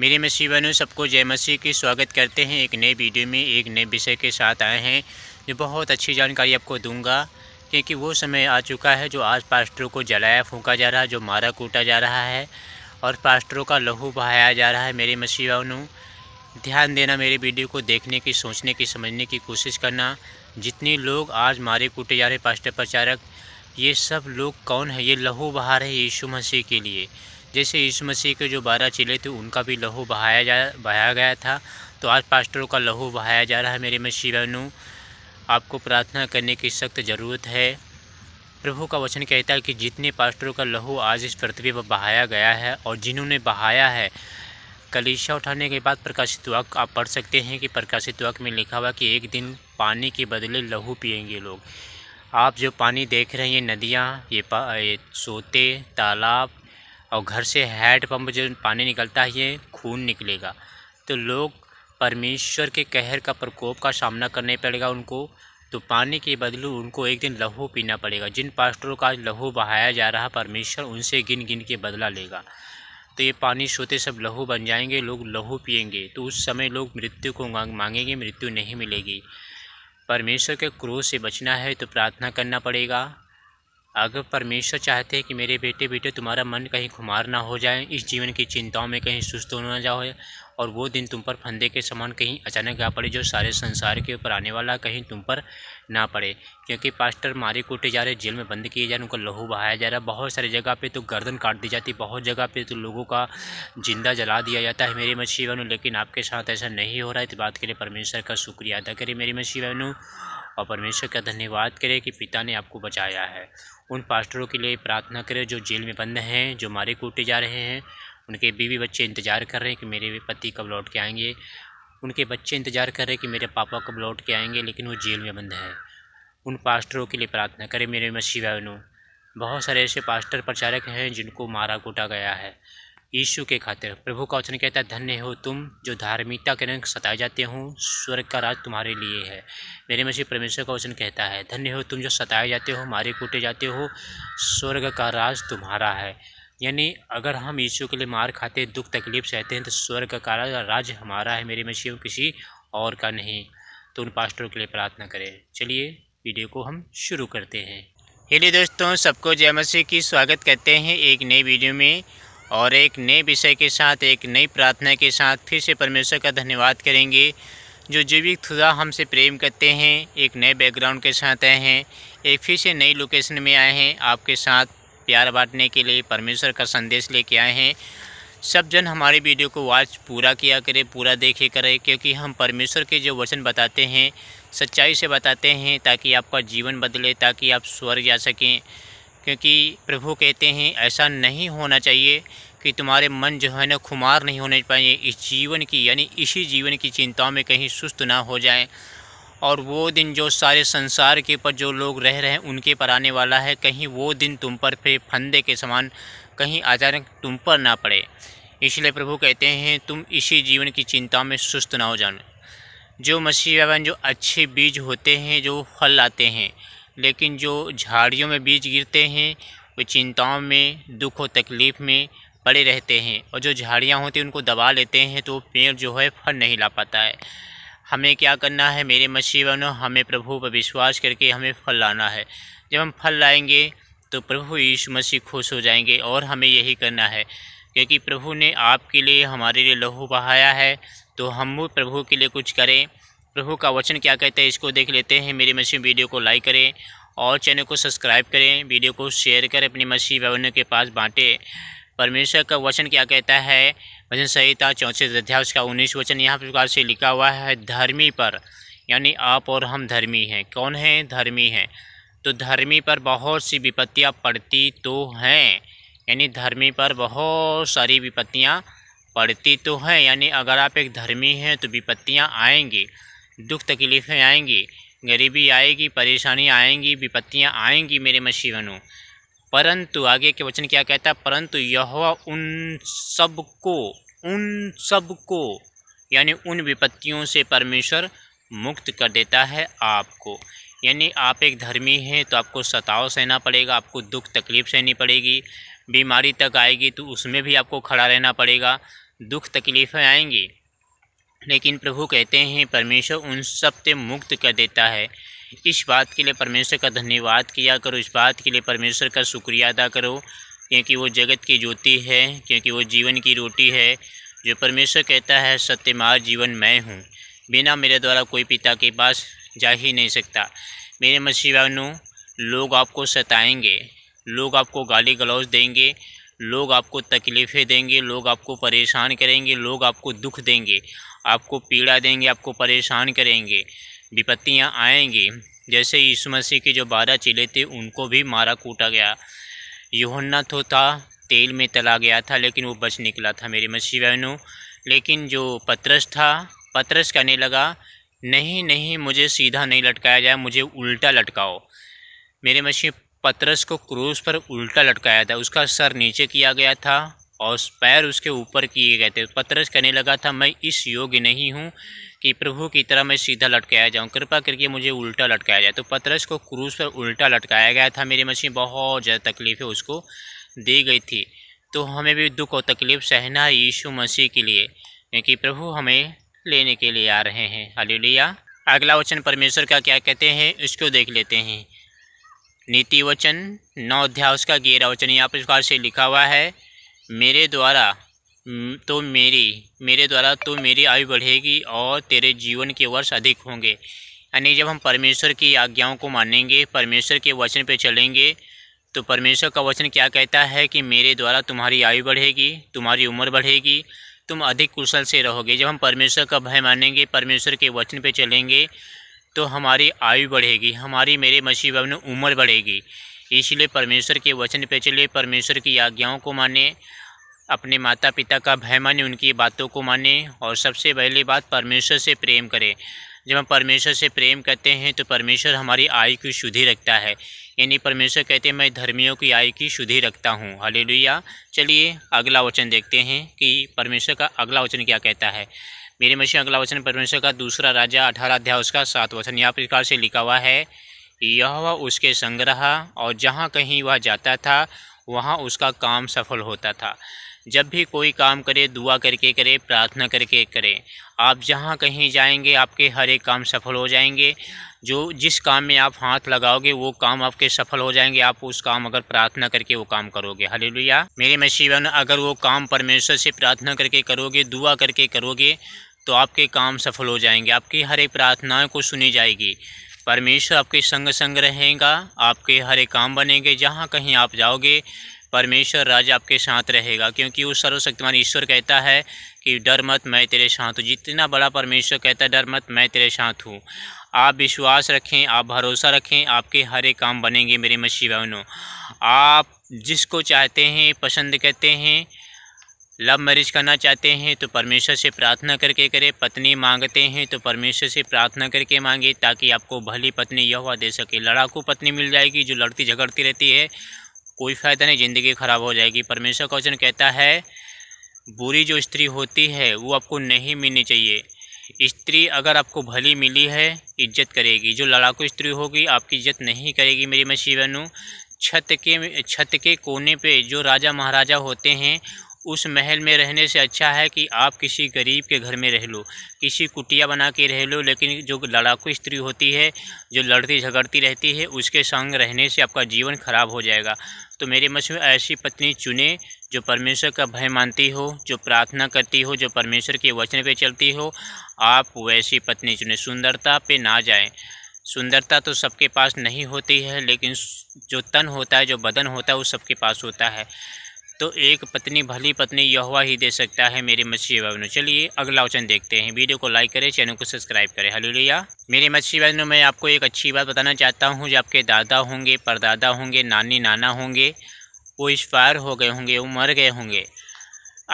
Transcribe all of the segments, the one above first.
मेरे मसीह बनो सबको जय मसीह की स्वागत करते हैं एक नए वीडियो में एक नए विषय के साथ आए हैं जो बहुत अच्छी जानकारी आपको दूंगा क्योंकि वो समय आ चुका है जो आज पास्टरों को जलाया फूका जा रहा है जो मारा कूटा जा रहा है और पास्टरों का लहू बहाया जा रहा है मेरे मसीह बनो ध्यान देना मेरे वीडियो को देखने की सोचने की समझने की कोशिश करना जितने लोग आज मारे कूटे जा रहे पास्टर प्रचारक ये सब लोग कौन है ये लहू बहा रहे यीशु मसीह के लिए जैसे यीशु मसीह के जो बारह चिले थे उनका भी लहू बहाया जा बहाया गया था तो आज पास्टरों का लहू बहाया जा रहा है मेरे में शिवानु आपको प्रार्थना करने की सख्त ज़रूरत है प्रभु का वचन कहता है कि जितने पास्टरों का लहू आज इस पृथ्वी पर बहाया गया है और जिन्होंने बहाया है कलीशा उठाने के बाद प्रकाशित वाक आप पढ़ सकते हैं कि प्रकाशित वाक में लिखा हुआ कि एक दिन पानी के बदले लहू पियेंगे लोग आप जो पानी देख रहे हैं नदियाँ ये, ये सोते तालाब और घर से हैड पंप जो पानी निकलता है ये खून निकलेगा तो लोग परमेश्वर के कहर का प्रकोप का सामना करने पड़ेगा उनको तो पानी के बदलू उनको एक दिन लहू पीना पड़ेगा जिन पास्टरों का लहू बहाया जा रहा परमेश्वर उनसे गिन गिन के बदला लेगा तो ये पानी सोते सब लहू बन जाएंगे लोग लहू पिएंगे तो उस समय लोग मृत्यु को मांगेंगे मृत्यु नहीं मिलेगी परमेश्वर के क्रोध से बचना है तो प्रार्थना करना पड़ेगा अगर परमेश्वर चाहते हैं कि मेरे बेटे बेटे तुम्हारा मन कहीं खुमार ना हो जाए इस जीवन की चिंताओं में कहीं सुस्त हो ना जाओ और वो दिन तुम पर फंदे के समान कहीं अचानक आ पड़े जो सारे संसार के ऊपर आने वाला कहीं तुम पर ना पड़े क्योंकि पास्टर मारे कूटे जा रहे जेल में बंद किए जा रहे उनका लहू बहाया जा रहा है बहुत सारी जगह पे तो गर्दन काट दी जाती है बहुत जगह पे तो लोगों का जिंदा जला दिया जाता है मेरी मछी बहनों लेकिन आपके साथ ऐसा नहीं हो रहा है इस बात के लिए परमेश्वर का शुक्रिया अदा करें मेरी मछी बहनों और परमेश्वर का धन्यवाद करें कि पिता ने आपको बचाया है उन पास्टरों के लिए प्रार्थना करें जो जेल में बंद हैं जो मारे कूटे जा रहे हैं उनके बीवी बच्चे इंतज़ार कर रहे हैं कि मेरे पति कब लौट के आएंगे उनके बच्चे इंतज़ार कर रहे हैं कि मेरे पापा कब लौट के आएंगे लेकिन वो जेल में बंद हैं उन पास्टरों के लिए प्रार्थना करें मेरे मसीह बहनों बहुत सारे ऐसे पास्टर प्रचारक हैं जिनको मारा कूटा गया है यीशु के खातिर प्रभु का वचन कहता है धन्य हो तुम जो धार्मिकता के रंग सताए जाते हो स्वर्ग का राज तुम्हारे लिए है मेरे मसीह परमेश्वर का वचन कहता है धन्य हो तुम जो सताए जाते हो मारे कूटे जाते हो स्वर्ग का राज तुम्हारा है यानी अगर हम यीशु के लिए मार खाते दुख तकलीफ सहते हैं तो स्वर्ग का राज हमारा है मेरे मसीह किसी और का नहीं तो उन पास्टरों के लिए प्रार्थना करें चलिए वीडियो को हम शुरू करते हैं हेलो दोस्तों सबको जय मसीह की स्वागत करते हैं एक नए वीडियो में और एक नए विषय के साथ एक नई प्रार्थना के साथ फिर से परमेश्वर का धन्यवाद करेंगे जो जीविक खुदा हमसे प्रेम करते हैं एक नए बैकग्राउंड के साथ आए हैं एक फिर से नई लोकेशन में आए हैं आपके साथ प्यार बांटने के लिए परमेश्वर का संदेश लेके आए हैं सब जन हमारे वीडियो को वॉच पूरा किया करें पूरा देखे करें क्योंकि हम परमेश्वर के जो वचन बताते हैं सच्चाई से बताते हैं ताकि आपका जीवन बदले ताकि आप स्वर्ग जा सकें क्योंकि प्रभु कहते हैं ऐसा नहीं होना चाहिए कि तुम्हारे मन जो है ना खुमार नहीं होने पाए इस जीवन की यानी इसी जीवन की चिंताओं में कहीं सुस्त ना हो जाए और वो दिन जो सारे संसार के ऊपर जो लोग रह रहे हैं उनके पर आने वाला है कहीं वो दिन तुम पर फिर फंदे के समान कहीं अचानक तुम पर ना पड़े इसलिए प्रभु कहते हैं तुम इसी जीवन की चिंता में सुस्त ना हो जाने जो मसीह जो अच्छे बीज होते हैं जो फल लाते हैं लेकिन जो झाड़ियों में बीज गिरते हैं वे चिंताओं में दुख और तकलीफ़ में पड़े रहते हैं और जो झाड़ियाँ होती हैं उनको दबा लेते हैं तो पेड़ जो है फल नहीं ला पाता है हमें क्या करना है मेरे मछी बनो हमें प्रभु पर विश्वास करके हमें फल लाना है जब हम फल लाएंगे तो प्रभु यीशु मसीह खुश हो जाएंगे और हमें यही करना है क्योंकि प्रभु ने आपके लिए हमारे लिए लहू बहाया है तो हम प्रभु के लिए कुछ करें प्रभु का वचन क्या कहता है इसको देख लेते हैं मेरी मसीह वीडियो को लाइक करें और चैनल को सब्सक्राइब करें वीडियो को शेयर करें अपनी मसीह बहनों के पास बांटें परमेश्वर का वचन क्या कहता है वचन संहिता चौंतीस अध्याय उसका उन्नीस वचन यहाँ प्रकार से लिखा हुआ है धर्मी पर यानी आप और हम धर्मी हैं कौन हैं धर्मी हैं तो धर्मी पर बहुत सी विपत्तियाँ पड़ती तो हैं यानी धर्मी पर बहुत सारी विपत्तियाँ पड़ती तो हैं यानी अगर आप एक धर्मी हैं तो विपत्तियाँ आएंगी दुख तकलीफ़ें आएंगी गरीबी आएगी परेशानी आएंगी विपत्तियाँ आएंगी मेरे मशीवनों परंतु आगे के वचन क्या कहता है परंतु यह उन सब को उन सब को यानी उन विपत्तियों से परमेश्वर मुक्त कर देता है आपको यानी आप एक धर्मी हैं तो आपको सताव सहना पड़ेगा आपको दुख तकलीफ़ सहनी पड़ेगी बीमारी तक आएगी तो उसमें भी आपको खड़ा रहना पड़ेगा दुख तकलीफ़ें आएंगी लेकिन प्रभु कहते हैं परमेश्वर उन सब से मुक्त कर देता है इस बात के लिए परमेश्वर का धन्यवाद किया करो इस बात के लिए परमेश्वर का शुक्रिया अदा करो क्योंकि वो जगत की ज्योति है क्योंकि वो जीवन की रोटी है जो परमेश्वर कहता है सत्य मार जीवन मैं हूँ बिना मेरे द्वारा कोई पिता के पास जा ही नहीं सकता मेरे मसीबानु लोग आपको सताएंगे लोग आपको गाली गलौज देंगे लोग आपको तकलीफ़ें देंगे लोग आपको परेशान करेंगे लोग आपको दुख देंगे आपको पीड़ा देंगे आपको परेशान करेंगे विपत्तियाँ आएंगी जैसे यीशु मसीह के जो बारह चिले थे उनको भी मारा कूटा गया योहन्ना तो था तेल में तला गया था लेकिन वो बच निकला था मेरे मसीह बहनों लेकिन जो पतरस था पतरस कहने लगा नहीं नहीं मुझे सीधा नहीं लटकाया जाए मुझे उल्टा लटकाओ मेरे मसीह पतरस को क्रूस पर उल्टा लटकाया था उसका सर नीचे किया गया था और उस पैर उसके ऊपर किए गए थे पतरस कहने लगा था मैं इस योग्य नहीं हूँ कि प्रभु की तरह मैं सीधा लटकाया जाऊँ कृपा करके मुझे उल्टा लटकाया जाए तो पतरस को क्रूज पर उल्टा लटकाया गया था मेरी मछली बहुत ज़्यादा तकलीफ़ें उसको दी गई थी तो हमें भी दुख और तकलीफ़ सहना है यीशु मसीह के लिए क्योंकि प्रभु हमें लेने के लिए आ रहे हैं हलिया अगला वचन परमेश्वर का क्या कहते हैं इसको देख लेते हैं नीति वचन नौ अध्याय उसका ग्यारह वचन यहाँ पर इस प्रकार से लिखा हुआ है मेरे द्वारा तो मेरी मेरे द्वारा तो मेरी आयु बढ़ेगी और तेरे जीवन के वर्ष अधिक होंगे यानी जब हम परमेश्वर की आज्ञाओं को मानेंगे परमेश्वर के वचन पर चलेंगे तो परमेश्वर का वचन क्या कहता है कि मेरे द्वारा तुम्हारी आयु बढ़ेगी तुम्हारी उम्र बढ़ेगी तुम अधिक कुशल से रहोगे जब हम परमेश्वर का भय मानेंगे परमेश्वर के वचन पर चलेंगे तो हमारी आयु बढ़ेगी हमारी मेरे मसीह में उम्र बढ़ेगी इसलिए परमेश्वर के वचन पर चले परमेश्वर की आज्ञाओं को माने अपने माता पिता का भय माने उनकी बातों को माने और सबसे पहली बात परमेश्वर से प्रेम करें जब हम परमेश्वर से प्रेम करते हैं तो परमेश्वर हमारी आयु की शुद्धि रखता है यानी परमेश्वर कहते हैं मैं धर्मियों की आयु की शुद्धि रखता हूँ हले चलिए अगला वचन देखते हैं कि परमेश्वर का अगला वचन क्या कहता है मेरे मशी अगला वचन परमेश्वर का दूसरा राजा अठारह अध्याय उसका सात वचन यहाँ प्रकार से लिखा हुआ है यह वह उसके संग्रह और जहाँ कहीं वह जाता था वहाँ उसका काम सफल होता था जब भी कोई काम करे दुआ करके करे प्रार्थना करके करें आप जहाँ कहीं जाएंगे आपके हर एक काम सफल हो जाएंगे जो जिस काम में आप हाथ लगाओगे वो काम आपके सफल हो जाएंगे आप उस काम अगर प्रार्थना करके वो काम करोगे हले मेरे मसीबन अगर वो काम परमेश्वर से प्रार्थना करके करोगे दुआ करके करोगे तो आपके काम सफल हो जाएंगे आपकी हर एक प्रार्थनाएँ को सुनी जाएगी परमेश्वर आपके संग संग रहेगा आपके हर एक काम बनेंगे जहाँ कहीं आप जाओगे परमेश्वर राज आपके साथ रहेगा क्योंकि वो सर्वशक्तिमान ईश्वर कहता है कि डर मत मैं तेरे साथ हूँ जितना बड़ा परमेश्वर कहता है डर मत मैं तेरे साथ हूँ आप विश्वास रखें आप भरोसा रखें आपके हर एक काम बनेंगे मेरे मछी बहनों आप जिसको चाहते हैं पसंद करते हैं लव मैरिज करना चाहते हैं तो परमेश्वर से प्रार्थना करके करें पत्नी मांगते हैं तो परमेश्वर से प्रार्थना करके मांगे ताकि आपको भली पत्नी यह हुआ दे सके लड़ाकू पत्नी मिल जाएगी जो लड़ती झगड़ती रहती है कोई फ़ायदा नहीं ज़िंदगी ख़राब हो जाएगी परमेश्वर का वचन कहता है बुरी जो स्त्री होती है वो आपको नहीं मिलनी चाहिए स्त्री अगर आपको भली मिली है इज्जत करेगी जो लड़ाकू स्त्री होगी आपकी इज्जत नहीं करेगी मेरी मसीबनू छत के छत के कोने पे जो राजा महाराजा होते हैं उस महल में रहने से अच्छा है कि आप किसी गरीब के घर में रह लो किसी कुटिया बना के रह लो लेकिन जो लड़ाकू स्त्री होती है जो लड़ती झगड़ती रहती है उसके संग रहने से आपका जीवन खराब हो जाएगा तो मेरे मत में ऐसी पत्नी चुने जो परमेश्वर का भय मानती हो जो प्रार्थना करती हो जो परमेश्वर के वचन पर चलती हो आप वैसी पत्नी चुने सुंदरता पे ना जाए सुंदरता तो सबके पास नहीं होती है लेकिन जो तन होता है जो बदन होता है वो सबके पास होता है तो एक पत्नी भली पत्नी यहुआ ही दे सकता है मेरे मच्छी बहनों चलिए अगला वचन देखते हैं वीडियो को लाइक करें चैनल को सब्सक्राइब करें हलुलिया मेरे मच्छी बहनों मैं आपको एक अच्छी बात बताना चाहता हूँ जो आपके दादा होंगे परदादा होंगे नानी नाना होंगे वो एक्सपायर हो गए होंगे वो मर गए होंगे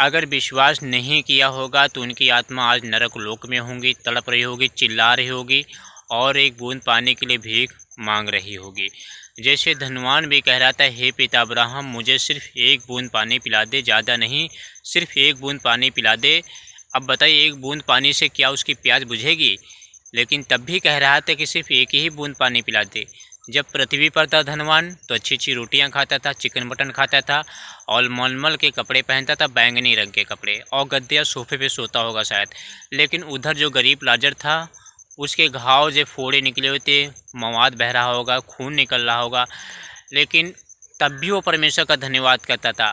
अगर विश्वास नहीं किया होगा तो उनकी आत्मा आज नरक लोक में होंगी तड़प रही होगी चिल्ला रही होगी और एक बूंद पाने के लिए भीख मांग रही होगी जैसे धनवान भी कह रहा था हे पिता अब्राहम मुझे सिर्फ एक बूंद पानी पिला दे ज़्यादा नहीं सिर्फ एक बूंद पानी पिला दे अब बताइए एक बूंद पानी से क्या उसकी प्याज बुझेगी लेकिन तब भी कह रहा था कि सिर्फ एक ही बूंद पानी पिला दे जब पृथ्वी पर था धनवान तो अच्छी अच्छी रोटियां खाता था चिकन मटन खाता था और मलमल के कपड़े पहनता था बैंगनी रंग के कपड़े और गद्दे या सोफे पे सोता होगा शायद लेकिन उधर जो गरीब लाजर था उसके घाव जो फोड़े निकले होते मवाद बह रहा होगा खून निकल रहा होगा लेकिन तब भी वो परमेश्वर का धन्यवाद करता था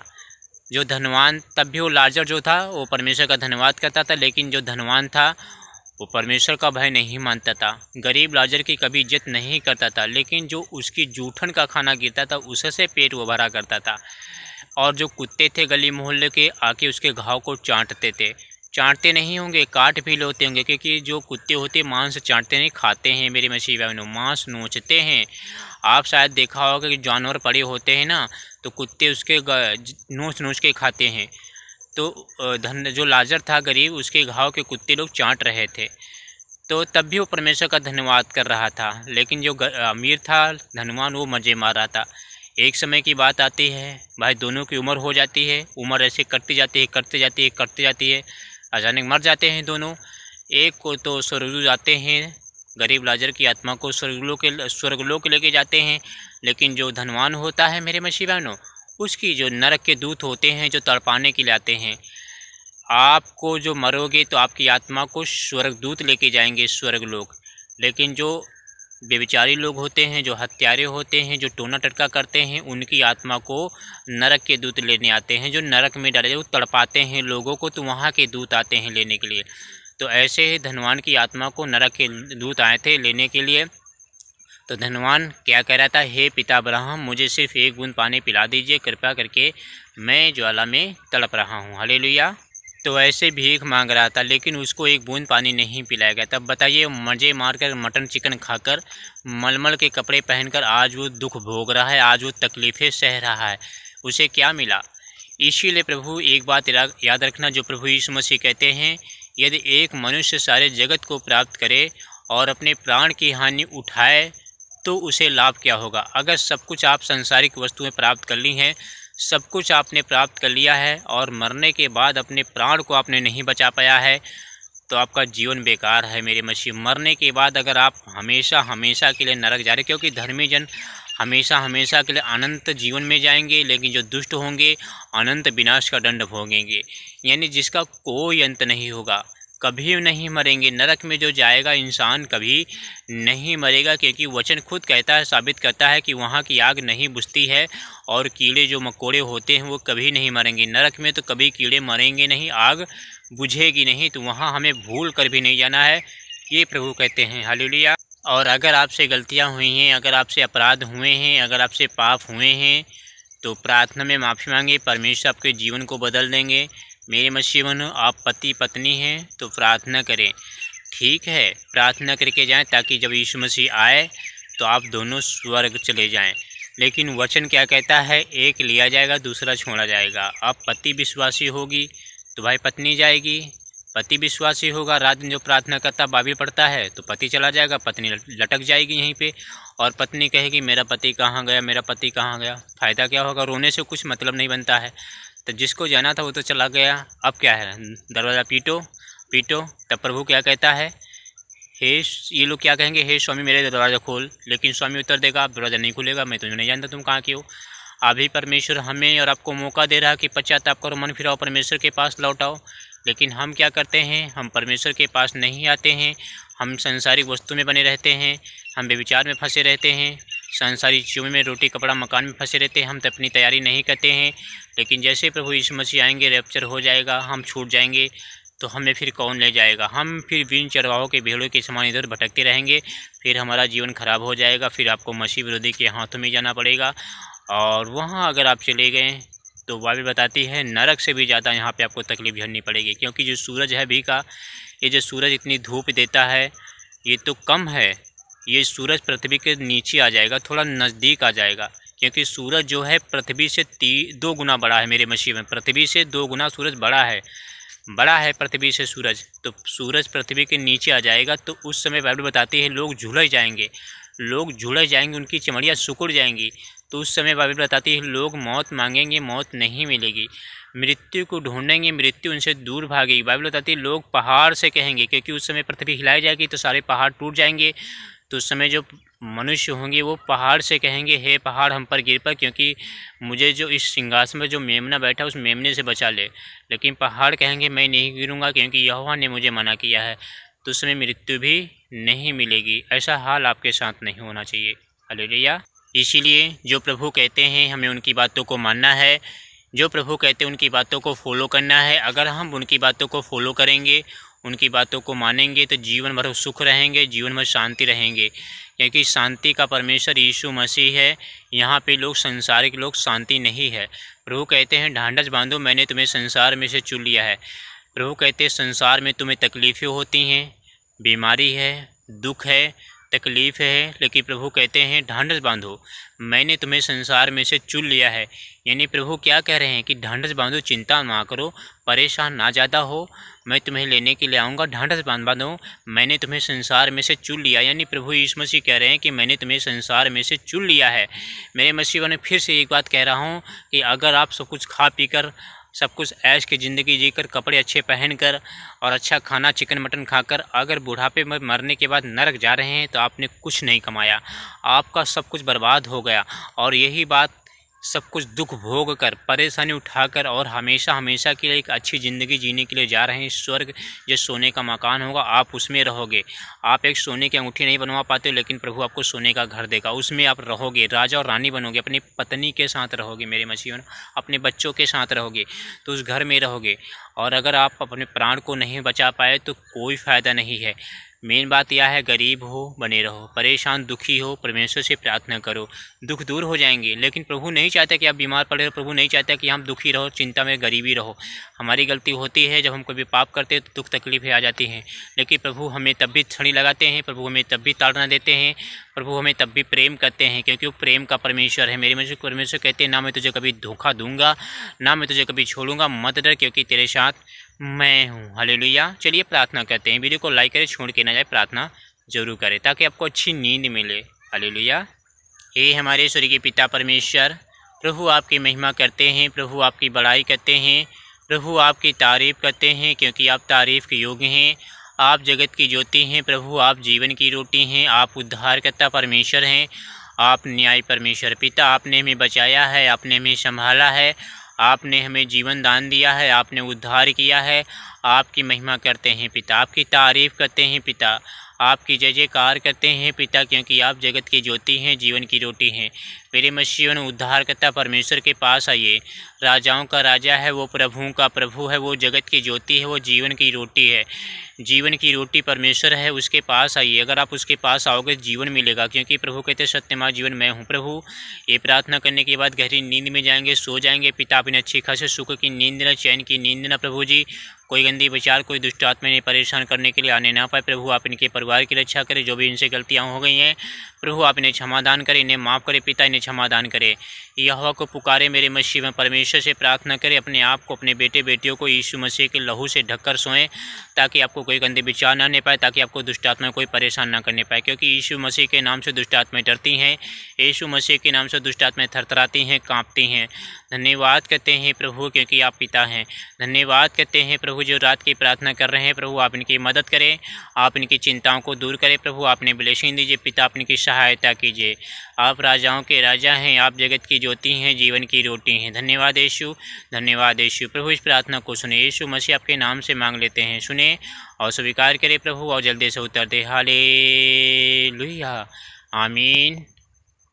जो धनवान तब भी वो लाजर जो था वो परमेश्वर का धन्यवाद करता था लेकिन जो धनवान था वो परमेश्वर का भय नहीं मानता था गरीब लाजर की कभी इज्जत नहीं करता था लेकिन जो उसकी जूठन का खाना गिरता था उससे पेट वो भरा करता था और जो कुत्ते थे गली मोहल्ले के आके उसके घाव को चाटते थे चाटते नहीं होंगे काट भी लेते होंगे क्योंकि जो कुत्ते होते हैं मांस चाटते नहीं खाते हैं मेरे मछली बहनों मांस नोचते हैं आप शायद देखा होगा कि जानवर पड़े होते हैं ना तो कुत्ते उसके नोच नोच के खाते हैं तो धन जो लाजर था गरीब उसके घाव के कुत्ते लोग चाट रहे थे तो तब भी वो परमेश्वर का धन्यवाद कर रहा था लेकिन जो अमीर था धनवान वो मज़े मार रहा था एक समय की बात आती है भाई दोनों की उम्र हो जाती है उम्र ऐसे कटती जाती है कटती जाती है कटती जाती है अचानक मर जाते हैं दोनों एक को तो स्वर्गलो जाते हैं गरीब लाजर की आत्मा को स्वर्गलोक के स्वर्गलोक लेके जाते हैं लेकिन जो धनवान होता है मेरे मछी बहनों उसकी जो नरक के दूत होते हैं जो तड़पाने के लिए आते हैं आपको जो मरोगे तो आपकी आत्मा को स्वर्गदूत लेके जाएंगे स्वर्गलोक लेकिन जो व्यविचारी लोग होते हैं जो हत्यारे होते हैं जो टोना टटका करते हैं उनकी आत्मा को नरक के दूत लेने आते हैं जो नरक में डाले वो तड़पाते हैं लोगों को तो वहाँ के दूत आते हैं लेने के लिए तो ऐसे ही धनवान की आत्मा को नरक के दूत आए थे लेने के लिए तो धनवान क्या कह रहा था हे पिता ब्राह्म मुझे सिर्फ एक बूंद पानी पिला दीजिए कृपया करके मैं ज्वाला में तड़प रहा हूँ हले तो ऐसे भीख मांग रहा था लेकिन उसको एक बूंद पानी नहीं पिलाया गया तब बताइए मज़े मारकर मटन चिकन खाकर मलमल के कपड़े पहनकर आज वो दुख भोग रहा है आज वो तकलीफ़ें सह रहा है उसे क्या मिला इसीलिए प्रभु एक बात याद रखना जो प्रभु यीशु मसीह कहते हैं यदि एक मनुष्य सारे जगत को प्राप्त करे और अपने प्राण की हानि उठाए तो उसे लाभ क्या होगा अगर सब कुछ आप सांसारिक वस्तुएं प्राप्त कर ली हैं सब कुछ आपने प्राप्त कर लिया है और मरने के बाद अपने प्राण को आपने नहीं बचा पाया है तो आपका जीवन बेकार है मेरे मछी मरने के बाद अगर आप हमेशा हमेशा के लिए नरक जा रहे क्योंकि धर्मी जन हमेशा हमेशा के लिए अनंत जीवन में जाएंगे लेकिन जो दुष्ट होंगे अनंत विनाश का दंड भोगेंगे यानी जिसका कोई अंत नहीं होगा कभी नहीं मरेंगे नरक में जो जाएगा इंसान कभी नहीं मरेगा क्योंकि वचन खुद कहता है साबित करता है कि वहाँ की आग नहीं बुझती है और कीड़े जो मकोड़े होते हैं वो कभी नहीं मरेंगे नरक में तो कभी कीड़े मरेंगे नहीं आग बुझेगी नहीं तो वहाँ हमें भूल कर भी नहीं जाना है ये प्रभु कहते हैं हालिया और अगर आपसे गलतियाँ हुई हैं अगर आपसे अपराध हुए हैं अगर आपसे पाप हुए हैं तो प्रार्थना में माफ़ी मांगे परमेश्वर आपके जीवन को बदल देंगे मेरे बनो आप पति पत्नी हैं तो प्रार्थना करें ठीक है प्रार्थना करके जाएं ताकि जब यीशु मसीह आए तो आप दोनों स्वर्ग चले जाएं लेकिन वचन क्या कहता है एक लिया जाएगा दूसरा छोड़ा जाएगा आप पति विश्वासी होगी तो भाई पत्नी जाएगी पति विश्वासी होगा रात दिन जो प्रार्थना करता बाबी पड़ता है तो पति चला जाएगा पत्नी लटक जाएगी यहीं पे और पत्नी कहेगी मेरा पति कहाँ गया मेरा पति कहाँ गया फ़ायदा क्या होगा रोने से कुछ मतलब नहीं बनता है तो जिसको जाना था वो तो चला गया अब क्या है दरवाज़ा पीटो पीटो तब प्रभु क्या कहता है हे ये लोग क्या कहेंगे हे स्वामी मेरे दरवाज़ा खोल लेकिन स्वामी उत्तर देगा दरवाज़ा नहीं खुलेगा मैं तुझे तो नहीं जानता तुम कहाँ के हो अभी परमेश्वर हमें और आपको मौका दे रहा कि पश्चाताप करो मन फिराओ परमेश्वर के पास लौटाओ लेकिन हम क्या करते हैं हम परमेश्वर के पास नहीं आते हैं हम संसारिक वस्तु में बने रहते हैं हम बेविचार में फंसे रहते हैं सांसारिक चीज़ों में रोटी कपड़ा मकान में फंसे रहते हैं हम तो अपनी तैयारी नहीं करते हैं लेकिन जैसे प्रभु यीशु मसीह आएंगे रेप्चर हो जाएगा हम छूट जाएंगे तो हमें फिर कौन ले जाएगा हम फिर बीन चरवाओं के भेड़ों के समान इधर भटकते रहेंगे फिर हमारा जीवन खराब हो जाएगा फिर आपको मसीह विरोधी के हाथों में जाना पड़ेगा और वहाँ अगर आप चले गए तो बाइबल बताती है नरक से भी ज़्यादा यहाँ पे आपको तकलीफ झड़नी पड़ेगी क्योंकि जो सूरज है भी का ये जो सूरज इतनी धूप देता है ये तो कम है ये सूरज पृथ्वी के नीचे आ जाएगा थोड़ा नज़दीक आ जाएगा क्योंकि सूरज जो है पृथ्वी से ती दो गुना बड़ा है मेरे मशीन में पृथ्वी से दो गुना सूरज बड़ा है बड़ा है पृथ्वी से सूरज तो सूरज पृथ्वी के नीचे आ जाएगा तो उस समय बाइबल बताती है लोग झूले जाएंगे लोग झूले जाएंगे उनकी चमड़ियाँ सिकुड़ जाएंगी तो उस समय बाइबल बताती है लोग मौत मांगेंगे मौत नहीं मिलेगी मृत्यु को ढूंढेंगे मृत्यु उनसे दूर भागेगी बाइबल बताती है लोग पहाड़ से कहेंगे क्योंकि उस समय पृथ्वी हिलाई जाएगी तो सारे पहाड़ टूट जाएंगे तो उस समय जो मनुष्य होंगे वो पहाड़ से कहेंगे हे पहाड़ हम पर गिर पर क्योंकि मुझे जो इस सिंहासन में जो मेमना बैठा उस मेमने से बचा ले लेकिन पहाड़ कहेंगे मैं नहीं गिरूँगा क्योंकि यहोवा ने मुझे मना किया है तो उसमें मृत्यु भी नहीं मिलेगी ऐसा हाल आपके साथ नहीं होना चाहिए अलिया इसीलिए जो प्रभु कहते हैं हमें उनकी बातों को मानना है जो प्रभु कहते हैं उनकी बातों को फॉलो करना है अगर हम उनकी बातों को फॉलो करेंगे उनकी बातों को मानेंगे तो जीवन भर सुख रहेंगे जीवन भर शांति रहेंगे क्योंकि शांति का परमेश्वर यीशु मसीह है यहाँ पे लोग संसारिक लोग शांति नहीं है प्रभु कहते हैं ढांढस बांधो मैंने तुम्हें संसार में से चुन लिया है प्रभु कहते हैं संसार में तुम्हें तकलीफ़ें होती हैं बीमारी है दुख है तकलीफ़ है लेकिन प्रभु कहते हैं ढांढस बांधो मैंने तुम्हें संसार में से चुन लिया है यानी प्रभु क्या कह रहे हैं कि ढांढस बांधो चिंता ना करो परेशान ना ज़्यादा हो मैं तुम्हें लेने के लिए आऊँगा ढांढस बांध बांधो मैंने तुम्हें संसार में से चुन लिया यानी प्रभु यीशु मसीह कह रहे हैं कि मैंने तुम्हें संसार में से चुन लिया है मेरे मसीह ने फिर से एक बात कह रहा हूँ कि अगर आप सब कुछ खा पी कर सब कुछ ऐश की ज़िंदगी जीकर कपड़े अच्छे पहनकर और अच्छा खाना चिकन मटन खाकर अगर बुढ़ापे में मरने के बाद नरक जा रहे हैं तो आपने कुछ नहीं कमाया आपका सब कुछ बर्बाद हो गया और यही बात सब कुछ दुख भोग कर परेशानी उठाकर और हमेशा हमेशा के लिए एक अच्छी ज़िंदगी जीने के लिए जा रहे हैं स्वर्ग जो सोने का मकान होगा आप उसमें रहोगे आप एक सोने की अंगूठी नहीं बनवा पाते लेकिन प्रभु आपको सोने का घर देगा उसमें आप रहोगे राजा और रानी बनोगे अपनी पत्नी के साथ रहोगे मेरे मछियों अपने बच्चों के साथ रहोगे तो उस घर में रहोगे और अगर आप अपने प्राण को नहीं बचा पाए तो कोई फ़ायदा नहीं है मेन बात यह है गरीब हो बने रहो परेशान दुखी हो परमेश्वर से प्रार्थना करो दुख दूर हो जाएंगे लेकिन प्रभु नहीं चाहता कि आप बीमार पड़े रहो प्रभु नहीं चाहता कि हम दुखी रहो चिंता में गरीबी रहो हमारी गलती होती है जब हम कभी पाप करते हैं तो दुख तकलीफें आ जाती हैं लेकिन प्रभु हमें तब भी छड़ी लगाते हैं प्रभु हमें तब भी ताड़ना देते हैं प्रभु हमें तब भी प्रेम करते हैं क्योंकि वो प्रेम का परमेश्वर है मेरे मुझे परमेश्वर कहते हैं ना मैं तुझे कभी धोखा दूंगा ना मैं तुझे कभी छोड़ूंगा मत डर क्योंकि तेरे साथ मैं हूँ हालेलुया चलिए प्रार्थना करते हैं वीडियो को लाइक करें छोड़ के ना जाए प्रार्थना जरूर करें ताकि आपको अच्छी नींद मिले हालेलुया हे हमारे सूर्य के पिता परमेश्वर प्रभु आपकी महिमा करते हैं प्रभु आपकी बड़ाई करते हैं प्रभु आपकी तारीफ़ करते हैं क्योंकि आप तारीफ़ के योग्य हैं आप जगत की ज्योति हैं प्रभु आप जीवन की रोटी हैं आप उद्धारकर्ता परमेश्वर हैं आप न्याय परमेश्वर पिता आपने हमें बचाया है आपने हमें संभाला है आपने हमें जीवन दान दिया है आपने उद्धार किया है आपकी महिमा करते हैं पिता आपकी तारीफ़ करते हैं पिता आपकी जय जयकार करते हैं पिता क्योंकि आप जगत की ज्योति हैं जीवन की रोटी हैं मेरे मशीवन उद्धारकर्ता परमेश्वर के पास आइए राजाओं का राजा है वो प्रभुओं का प्रभु है वो जगत की ज्योति है वो जीवन की रोटी है जीवन की रोटी परमेश्वर है उसके पास आइए अगर आप उसके पास आओगे जीवन मिलेगा क्योंकि प्रभु कहते सत्यमा जीवन मैं हूँ प्रभु ये प्रार्थना करने के बाद गहरी नींद में जाएंगे सो जाएंगे पिता अपने अच्छी खासे सुख की नींद ना चैन की नींद ना प्रभु जी कोई गंदी विचार कोई दुष्ट आत्मा परेशान करने के लिए आने ना पाए प्रभु आप इनके परिवार की रक्षा करें जो भी इनसे गलतियाँ हो गई हैं प्रभु आप इन्हें क्षमादान करें इन्हें माफ़ करें पिता इन्हें क्षमादान करें यहवा को पुकारे मेरे मसीह में परमेश्वर से प्रार्थना करें अपने आप को अपने बेटे बेटियों को यीशु मसीह के लहू से ढककर सोएं ताकि आपको कोई गंदे विचार ना आने पाए ताकि आपको दुष्टात्मा कोई परेशान ना करने पाए क्योंकि यीशु मसीह के नाम से दुष्टात्माएँ डरती हैं यीशु मसीह के नाम से दुष्टात्माएँ थरथराती हैं काँपती हैं धन्यवाद कहते हैं प्रभु क्योंकि आप पिता हैं धन्यवाद कहते हैं प्रभु जो रात की प्रार्थना कर रहे हैं प्रभु आप इनकी मदद करें आप इनकी चिंताओं को दूर करें प्रभु आपने ब्लेसिंग दीजिए पिता आप इनकी सहायता कीजिए आप राजाओं के राजा हैं आप जगत की ज्योति हैं जीवन की रोटी हैं धन्यवाद यीशु धन्यवाद यीशु प्रभु इस प्रार्थना को सुने यीशु मसीह आपके नाम से मांग लेते हैं सुने ने और स्वीकार करे प्रभु और जल्दी से उत्तर दे हाले लुहिया आमीन